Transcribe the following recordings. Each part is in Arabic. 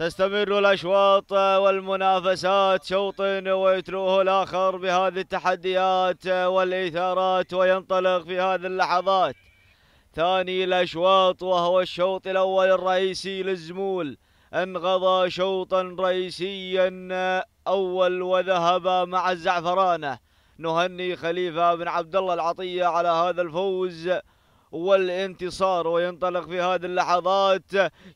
تستمر الأشواط والمنافسات شوط ويتلوه الآخر بهذه التحديات والإثارات وينطلق في هذه اللحظات ثاني الأشواط وهو الشوط الأول الرئيسي للزمول انغضى شوطا رئيسيا أول وذهب مع الزعفرانة نهني خليفة بن عبد الله العطية على هذا الفوز والانتصار وينطلق في هذه اللحظات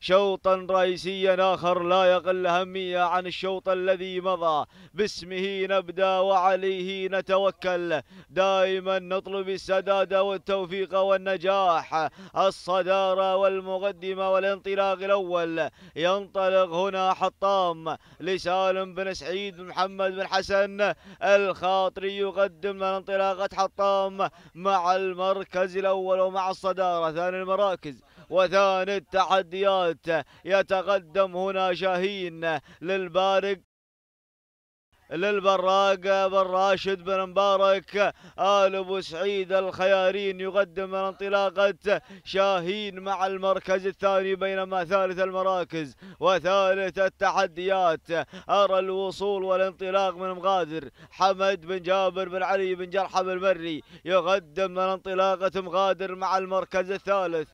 شوطا رئيسيا آخر لا يقل أهمية عن الشوط الذي مضى باسمه نبدأ وعليه نتوكل دائما نطلب السداد والتوفيق والنجاح الصدارة والمقدمة والانطلاق الأول ينطلق هنا حطام لسالم بن سعيد بن محمد بن حسن الخاطري يقدم انطلاقة حطام مع المركز الأول ومع مع الصدارة ثاني المراكز وثاني التحديات يتقدم هنا شاهين للبارق للبراق بن راشد بن مبارك آل أبو سعيد الخيارين يقدم انطلاقة شاهين مع المركز الثاني بينما ثالث المراكز وثالث التحديات أرى الوصول والانطلاق من مغادر حمد بن جابر بن علي بن جرحة المري يقدم انطلاقة مغادر مع المركز الثالث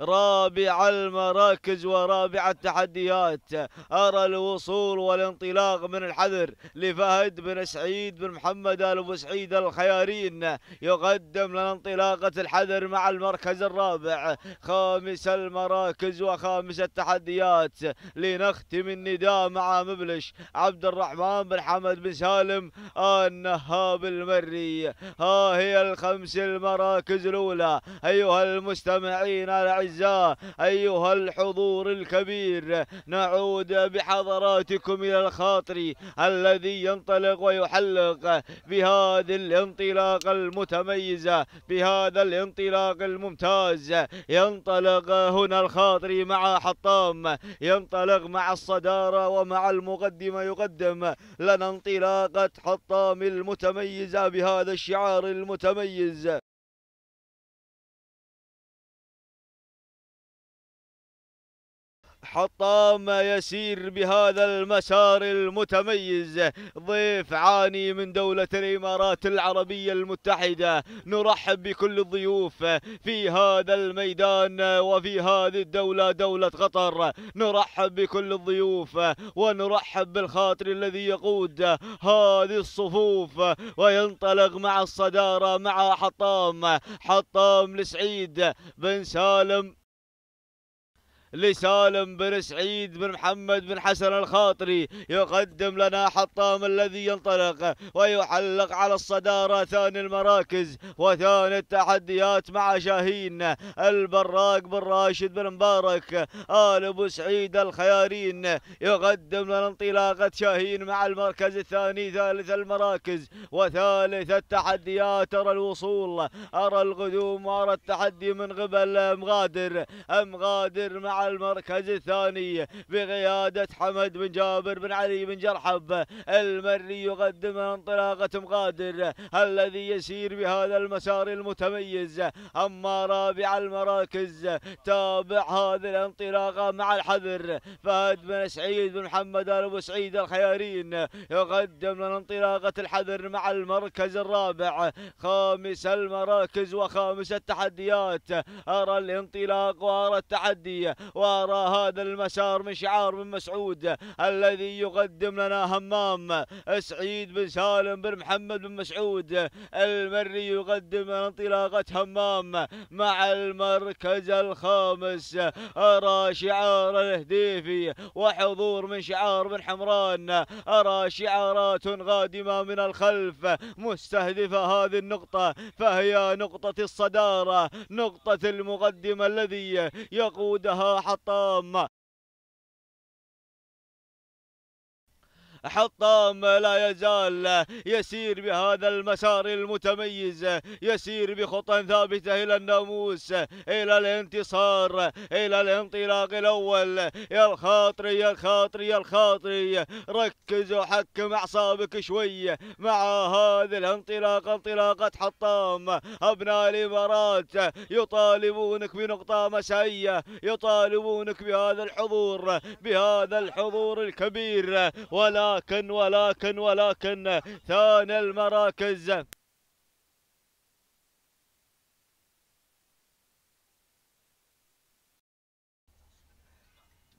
رابع المراكز ورابع التحديات أرى الوصول والانطلاق من الحذر لفهد بن سعيد بن محمد آل أبو سعيد الخيارين يقدم لنا انطلاقة الحذر مع المركز الرابع خامس المراكز وخامس التحديات لنختم النداء مع مبلش عبد الرحمن بن حمد بن سالم النهاب المري ها هي الخمس المراكز الأولى أيها المستمعين الأعزاء الأعزاء أيها الحضور الكبير نعود بحضراتكم إلى الخاطر الذي ينطلق ويحلق بهذه الانطلاقة المتميزة بهذا الانطلاق الممتاز ينطلق هنا الخاطر مع حطام ينطلق مع الصدارة ومع المقدمة يقدم لنا انطلاقة حطام المتميزة بهذا الشعار المتميز حطام يسير بهذا المسار المتميز ضيف عاني من دولة الإمارات العربية المتحدة نرحب بكل الضيوف في هذا الميدان وفي هذه الدولة دولة قطر نرحب بكل الضيوف ونرحب بالخاطر الذي يقود هذه الصفوف وينطلق مع الصدارة مع حطام حطام لسعيد بن سالم لسالم بن سعيد بن محمد بن حسن الخاطري يقدم لنا حطام الذي ينطلق ويحلق على الصدارة ثاني المراكز وثاني التحديات مع شاهين البراق بن راشد بن مبارك آل أبو سعيد الخيارين يقدم لنا انطلاقة شاهين مع المركز الثاني ثالث المراكز وثالث التحديات أرى الوصول أرى القدوم وأرى التحدي من قبل مغادر مغادر مع المركز الثاني بقيادة حمد بن جابر بن علي بن جرحب المري يقدم انطلاقة مقادر الذي يسير بهذا المسار المتميز أما رابع المراكز تابع هذه الانطلاقة مع الحذر فهد بن سعيد بن محمد آل أبو سعيد الخيارين يقدم انطلاقة الحذر مع المركز الرابع خامس المراكز وخامس التحديات أرى الانطلاق وأرى التحدي وأرى هذا المسار من شعار بن مسعود الذي يقدم لنا همام سعيد بن سالم بن محمد بن مسعود المري يقدم انطلاقة همام مع المركز الخامس أرى شعار الهديفي وحضور من شعار بن حمران أرى شعارات غادمة من الخلف مستهدفة هذه النقطة فهي نقطة الصدارة نقطة المقدمة الذي يقودها حطام حطام لا يزال يسير بهذا المسار المتميز يسير بخطى ثابتة إلى الناموس إلى الانتصار إلى الانطلاق الأول يا الخاطري يا الخاطري يا الخاطري ركز وحكم أعصابك شوي مع هذه الانطلاقة انطلاقة حطام أبناء الإمارات يطالبونك بنقطة مسائية يطالبونك بهذا الحضور بهذا الحضور الكبير ولا ولكن ولكن ولكن ثاني المراكز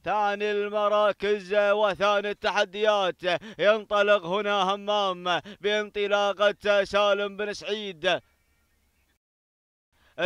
ثاني المراكز وثاني التحديات ينطلق هنا همام بانطلاقة سالم بن سعيد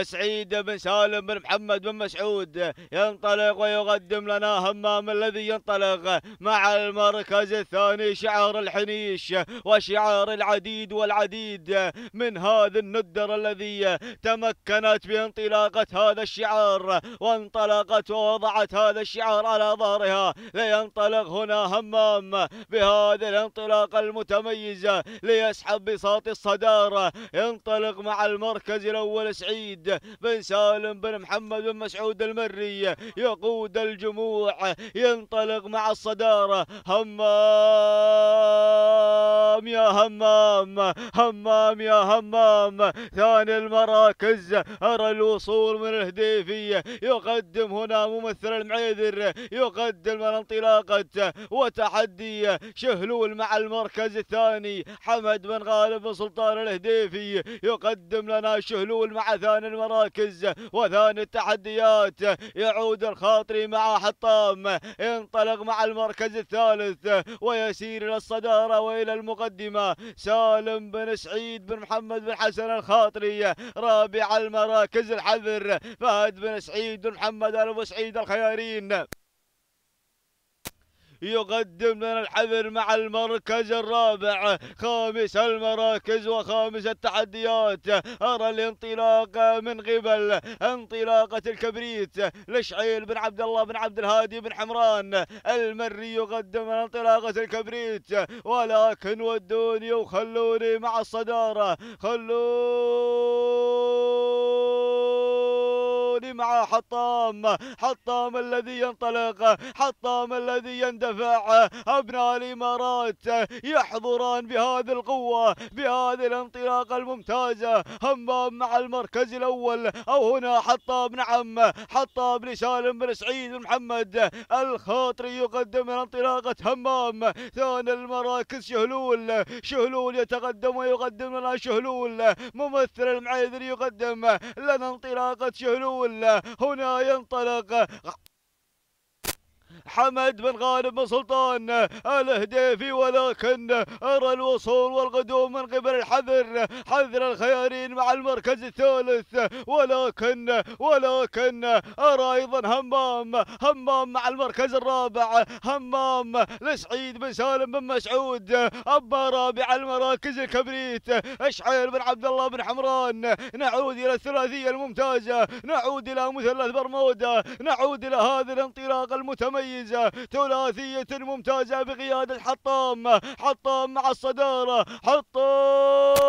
سعيد بن سالم بن محمد بن مسعود ينطلق ويقدم لنا همام الذي ينطلق مع المركز الثاني شعار الحنيش وشعار العديد والعديد من هذا الندر الذي تمكنت بانطلاقة هذا الشعار وانطلقت ووضعت هذا الشعار على ظهرها لينطلق هنا همام بهذا الانطلاقة المتميزة ليسحب بساط الصدارة ينطلق مع المركز الأول سعيد محمد بن سالم بن محمد بن مسعود المري يقود الجموع ينطلق مع الصدارة همام يا همام همام يا همام ثاني المراكز أرى الوصول من الهديفية يقدم هنا ممثل المعيذر يقدم انطلاقة وتحدي شهلول مع المركز الثاني حمد بن غالب بن سلطان الهديفي يقدم لنا شهلول مع ثاني المراكز وثاني التحديات يعود الخاطري مع حطام ينطلق مع المركز الثالث ويسير إلى الصدارة وإلى المقدمة سالم بن سعيد بن محمد بن حسن الخاطري رابع المراكز الحذر فهد بن سعيد بن محمد أبو سعيد الخيارين يقدم لنا الحبر مع المركز الرابع خامس المراكز وخامس التحديات أرى الانطلاقه من قبل انطلاقة الكبريت لشعيل بن عبد الله بن عبد الهادي بن حمران المري يقدم لنا انطلاقة الكبريت ولكن ودوني وخلوني مع الصدارة خلوني مع حطام حطام الذي ينطلق حطام الذي يندفع أبناء الإمارات يحضران بهذه القوة بهذه الانطلاقة الممتازة همام مع المركز الأول أو هنا حطام نعم حطام لسالم بن سعيد محمد الخاطري يقدم انطلاقة همام ثاني المراكز شهلول شهلول يتقدم ويقدم لنا شهلول ممثل المعيذري يقدم لنا انطلاقة شهلول الله هنا ينطلق حمد بن غالب بن سلطان الهديفي ولكن أرى الوصول والقدوم من قبل الحذر حذر الخيارين مع المركز الثالث ولكن ولكن أرى أيضا همام همام مع المركز الرابع همام لسعيد بن سالم بن مسعود أما رابع المراكز الكبريت اشعير بن عبد الله بن حمران نعود إلى الثلاثية الممتازة نعود إلى مثلث برمودا نعود إلى هذا الانطلاق المتميز عزيزة ثلاثية ممتازة بقيادة حطام حطام مع الصدارة حطام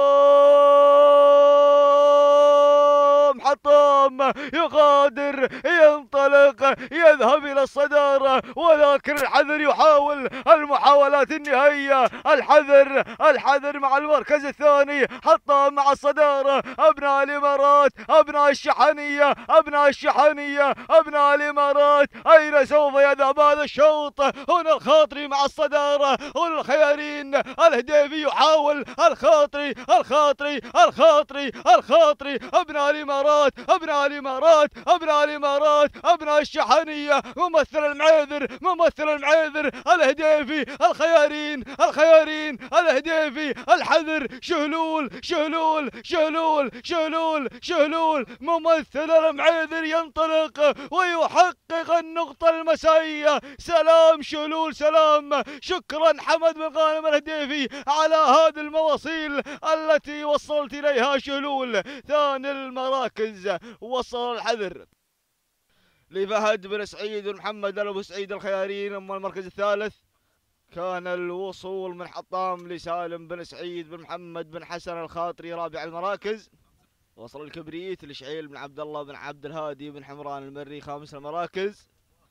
الحطام يغادر ينطلق يذهب إلى الصدارة ولكن الحذر يحاول المحاولات النهائية الحذر الحذر مع المركز الثاني حطام مع الصدارة أبناء الإمارات أبناء الشحنية أبناء الشحنية أبناء الإمارات أين سوف يذهب هذا الشوط هنا الخاطري مع الصدارة هنا الخيارين الهديفي يحاول الخاطري الخاطري الخاطري الخاطري أبناء الإمارات الامارات ابناء الامارات ابناء الامارات ابناء الشحنيه ممثل المعيذر ممثل المعيذر الهديفي الخيارين الخيارين الهديفي الحذر شهلول شهلول شهلول شهلول شهلول ممثل المعيذر ينطلق ويحقق النقطه المسائيه سلام شهلول سلام شكرا حمد بن غانم الهديفي على هذه المواصيل التي وصلت اليها شهلول ثاني المراكز العزة وصل الحذر لفهد بن سعيد ومحمد ابو سعيد الخيارين اما المركز الثالث كان الوصول من حطام لسالم بن سعيد بن محمد بن حسن الخاطري رابع المراكز وصل الكبريت لشعيل بن عبد الله بن عبد الهادي بن حمران المري خامس المراكز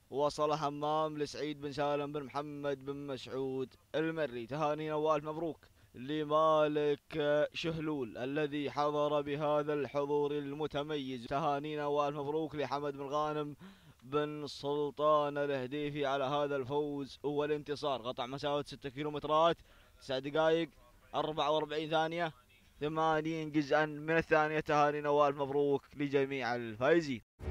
وصل همام لسعيد بن سالم بن محمد بن مسعود المري تهانينا والف مبروك لمالك شهلول الذي حضر بهذا الحضور المتميز تهانينا والف مبروك لحمد بن غانم بن سلطان الهديفي على هذا الفوز والانتصار قطع مسافة 6 كيلومترات 9 دقائق 44 ثانية 80 جزءا من الثانية تهانينا والف مبروك لجميع الفائزين